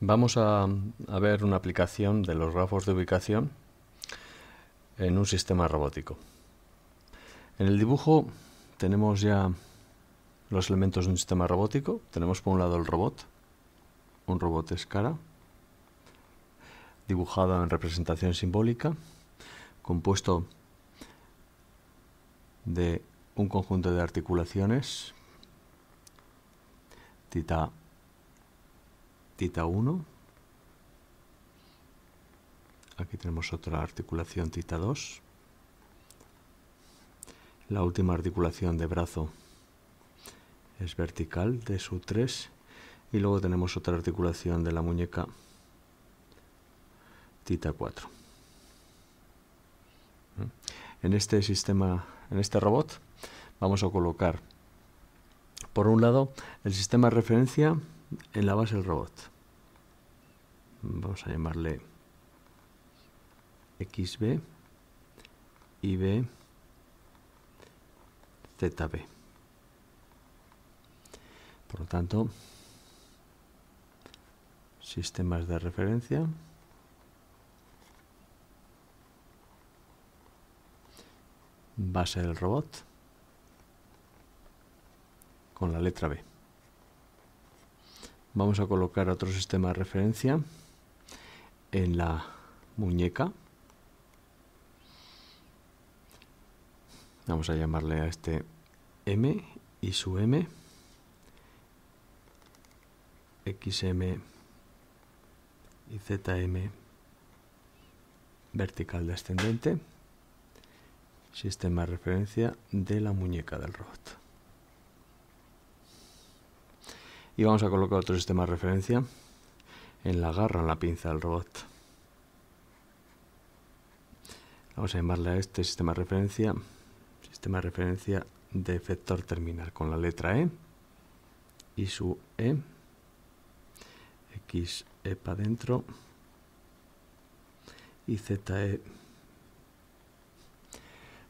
Vamos a, ver una aplicación de los grafos de ubicación en un sistema robótico. En el dibujo tenemos ya los elementos de un sistema robótico. Tenemos por un lado el robot, un robot escala, dibujado en representación simbólica, compuesto de un conjunto de articulaciones, tita tita 1. Aquí tenemos otra articulación tita 2. La última articulación de brazo es vertical de su 3. Y luego tenemos otra articulación de la muñeca tita 4. ¿Mm? En este sistema, en este robot, vamos a colocar, por un lado, el sistema de referencia en la base del robot. Vamos a llamarle XB, b ZB. Por lo tanto, sistemas de referencia. Base del robot con la letra B. Vamos a colocar otro sistema de referencia en la muñeca. Vamos a llamarle a este M y su M. XM y ZM vertical descendente. Sistema de referencia de la muñeca del robot. y vamos a colocar otro sistema de referencia en la garra, en la pinza del robot. Vamos a llamarle a este sistema de referencia, sistema de referencia de efector terminal con la letra E y su E, X E para adentro y Z E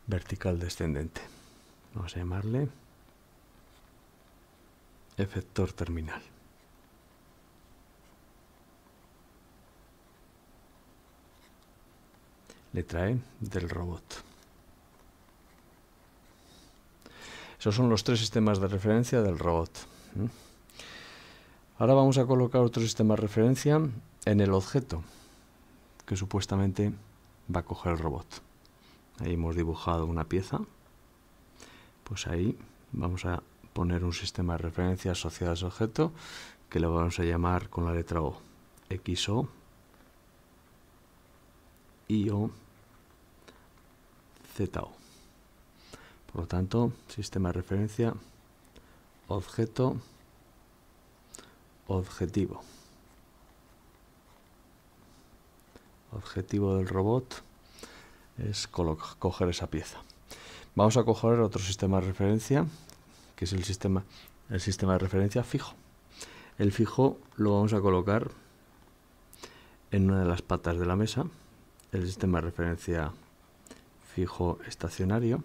vertical descendente. Vamos a llamarle efector terminal. le trae del robot. Esos son los tres sistemas de referencia del robot. Ahora vamos a colocar otro sistema de referencia en el objeto que supuestamente va a coger el robot. Ahí hemos dibujado una pieza. Pues ahí vamos a poner un sistema de referencia asociado a ese objeto que le vamos a llamar con la letra O, XO, IO, ZO. Por lo tanto, sistema de referencia, objeto, objetivo. Objetivo del robot es coger esa pieza. Vamos a coger otro sistema de referencia que es el sistema, el sistema de referencia fijo. El fijo lo vamos a colocar en una de las patas de la mesa, el sistema de referencia fijo estacionario,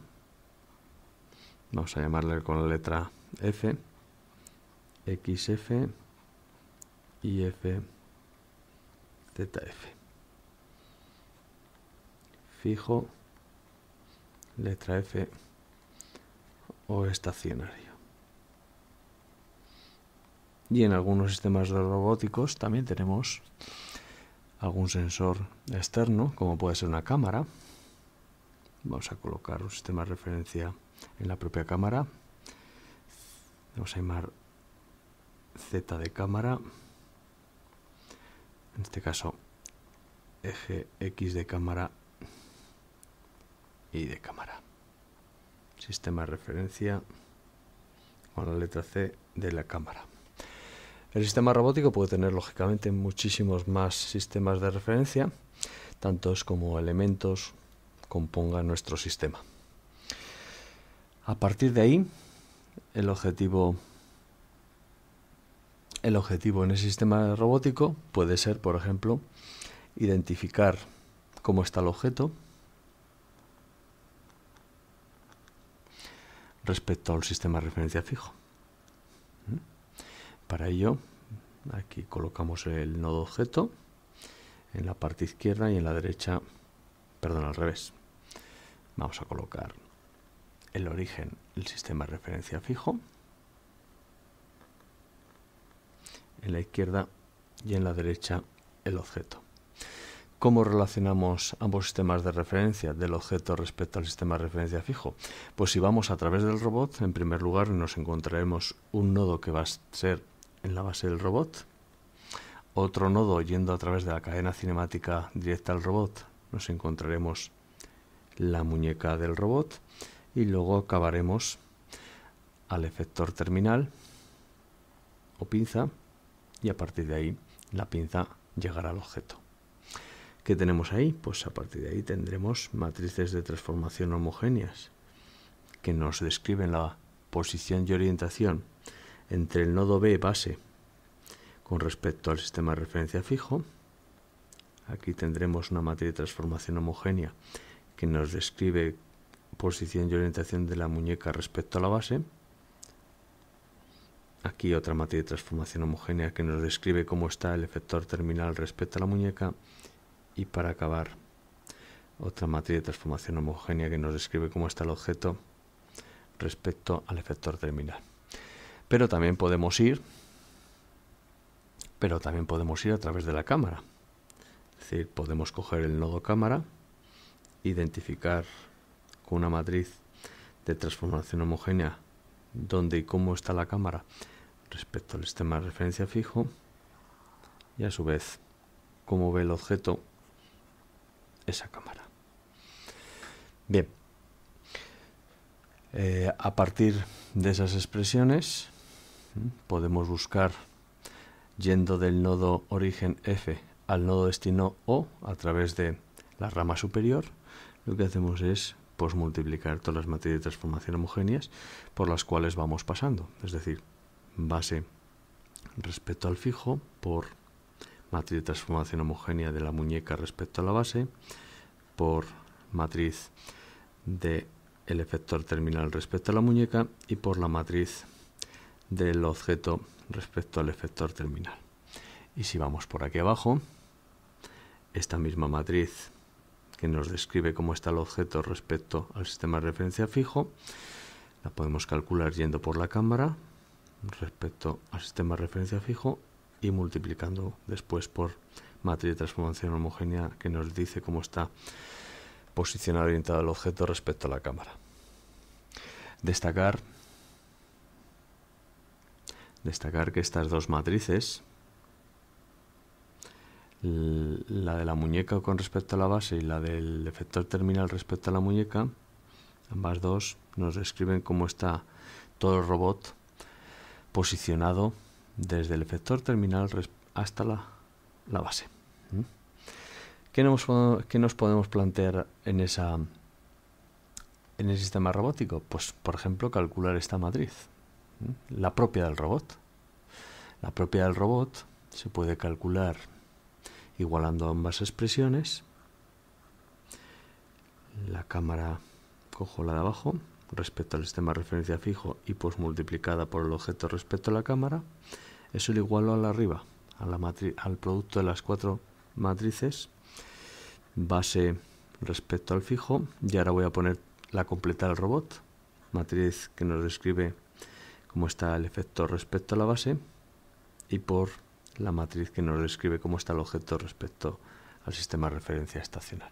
vamos a llamarle con la letra F, XF, y ZF. Fijo, letra F o estacionario y en algunos sistemas robóticos también tenemos algún sensor externo, como puede ser una cámara. Vamos a colocar un sistema de referencia en la propia cámara. Vamos a llamar Z de cámara. En este caso, eje X de cámara y de cámara. Sistema de referencia con la letra C de la cámara. El sistema robótico puede tener lógicamente muchísimos más sistemas de referencia, tantos como elementos compongan nuestro sistema. A partir de ahí, el objetivo el objetivo en ese sistema robótico puede ser, por ejemplo, identificar cómo está el objeto respecto al sistema de referencia fijo para ello, aquí colocamos el nodo objeto en la parte izquierda y en la derecha, perdón, al revés. Vamos a colocar el origen, el sistema de referencia fijo. En la izquierda y en la derecha el objeto. ¿Cómo relacionamos ambos sistemas de referencia del objeto respecto al sistema de referencia fijo? Pues si vamos a través del robot, en primer lugar nos encontraremos un nodo que va a ser en la base del robot, otro nodo yendo a través de la cadena cinemática directa al robot, nos encontraremos la muñeca del robot y luego acabaremos al efector terminal o pinza y a partir de ahí la pinza llegará al objeto. ¿Qué tenemos ahí? Pues a partir de ahí tendremos matrices de transformación homogéneas que nos describen la posición y orientación entre el nodo B base con respecto al sistema de referencia fijo. Aquí tendremos una matriz de transformación homogénea que nos describe posición y orientación de la muñeca respecto a la base. Aquí otra matriz de transformación homogénea que nos describe cómo está el efector terminal respecto a la muñeca. Y para acabar, otra matriz de transformación homogénea que nos describe cómo está el objeto respecto al efector terminal. Pero también podemos ir pero también podemos ir a través de la cámara. Es decir, podemos coger el nodo cámara, identificar con una matriz de transformación homogénea dónde y cómo está la cámara respecto al sistema de referencia fijo y a su vez cómo ve el objeto esa cámara. Bien, eh, a partir de esas expresiones Podemos buscar yendo del nodo origen F al nodo destino O a través de la rama superior. Lo que hacemos es pues, multiplicar todas las matrices de transformación homogéneas por las cuales vamos pasando. Es decir, base respecto al fijo por matriz de transformación homogénea de la muñeca respecto a la base por matriz de el efector terminal respecto a la muñeca y por la matriz del objeto respecto al efector terminal. Y si vamos por aquí abajo, esta misma matriz que nos describe cómo está el objeto respecto al sistema de referencia fijo, la podemos calcular yendo por la cámara respecto al sistema de referencia fijo y multiplicando después por matriz de transformación homogénea que nos dice cómo está posicionado orientado el objeto respecto a la cámara. Destacar Destacar que estas dos matrices, la de la muñeca con respecto a la base y la del efector terminal respecto a la muñeca, ambas dos nos describen cómo está todo el robot posicionado desde el efector terminal hasta la, base. ¿Qué nos, podemos plantear en esa en el sistema robótico? Pues, por ejemplo, calcular esta matriz la propia del robot. La propia del robot se puede calcular igualando ambas expresiones. La cámara cojo la de abajo respecto al sistema de referencia fijo y pues multiplicada por el objeto respecto a la cámara. es lo igualo a la arriba, al producto de las cuatro matrices base respecto al fijo y ahora voy a poner la completa del robot, matriz que nos describe cómo está el efecto respecto a la base y por la matriz que nos describe cómo está el objeto respecto al sistema de referencia estacional.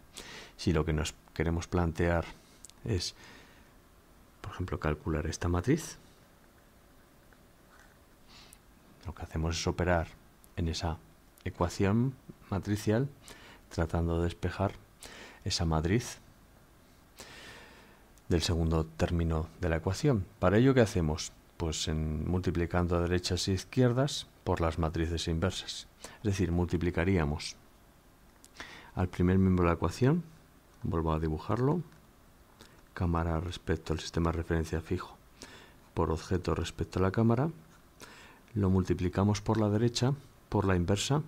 Si lo que nos queremos plantear es, por ejemplo, calcular esta matriz, lo que hacemos es operar en esa ecuación matricial tratando de despejar esa matriz del segundo término de la ecuación. Para ello, ¿qué hacemos? Pues en, multiplicando a derechas e izquierdas por las matrices inversas. Es decir, multiplicaríamos al primer miembro de la ecuación, vuelvo a dibujarlo, cámara respecto al sistema de referencia fijo por objeto respecto a la cámara, lo multiplicamos por la derecha por la inversa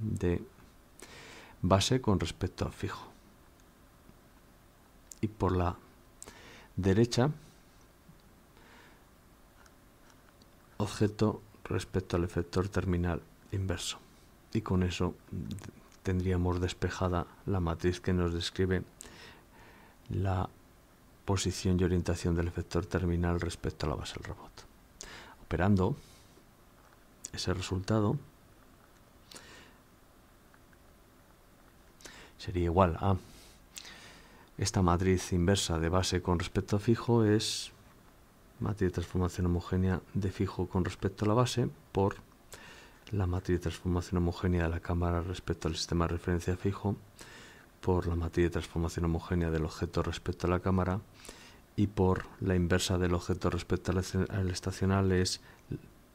de base con respecto a fijo. Y por la derecha objeto respecto al efector terminal inverso. Y con eso tendríamos despejada la matriz que nos describe la posición y orientación del efector terminal respecto a la base del robot. Operando ese resultado sería igual a esta matriz inversa de base con respecto a fijo es matriz de transformación homogénea de fijo con respecto a la base por la matriz de transformación homogénea de la cámara respecto al sistema de referencia fijo por la matriz de transformación homogénea del objeto respecto a la cámara y por la inversa del objeto respecto al estacional es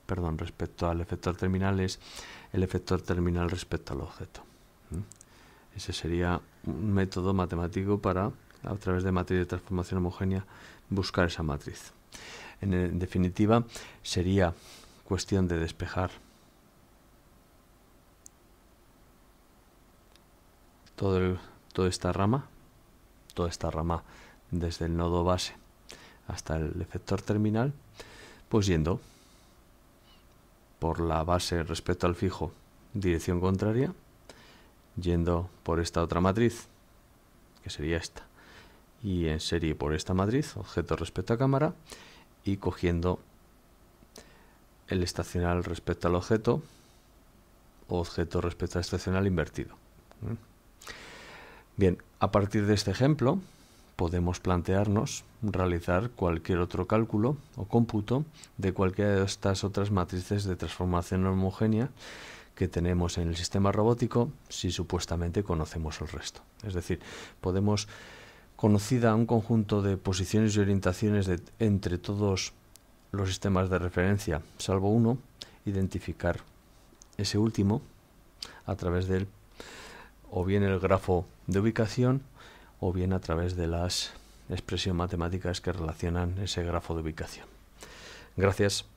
perdón, respecto al efector terminal es el efector terminal respecto al objeto. Ese sería un método matemático para, a través de matriz de transformación homogénea, buscar esa matriz. En, definitiva, sería cuestión de despejar todo toda esta rama, toda esta rama desde el nodo base hasta el efector terminal, pues yendo por la base respecto al fijo dirección contraria, yendo por esta otra matriz, que sería esta y en serie por esta matriz, objeto respecto a cámara, y cogiendo el estacional respecto al objeto, objeto respecto al estacional invertido. ¿eh? Bien, a partir de este ejemplo podemos plantearnos realizar cualquier otro cálculo o cómputo de cualquiera de estas otras matrices de transformación homogénea que tenemos en el sistema robótico si supuestamente conocemos el resto. Es decir, podemos conocida un conjunto de posiciones y orientaciones de, entre todos los sistemas de referencia, salvo uno, identificar ese último a través del o bien el grafo de ubicación o bien a través de las expresiones matemáticas que relacionan ese grafo de ubicación. Gracias.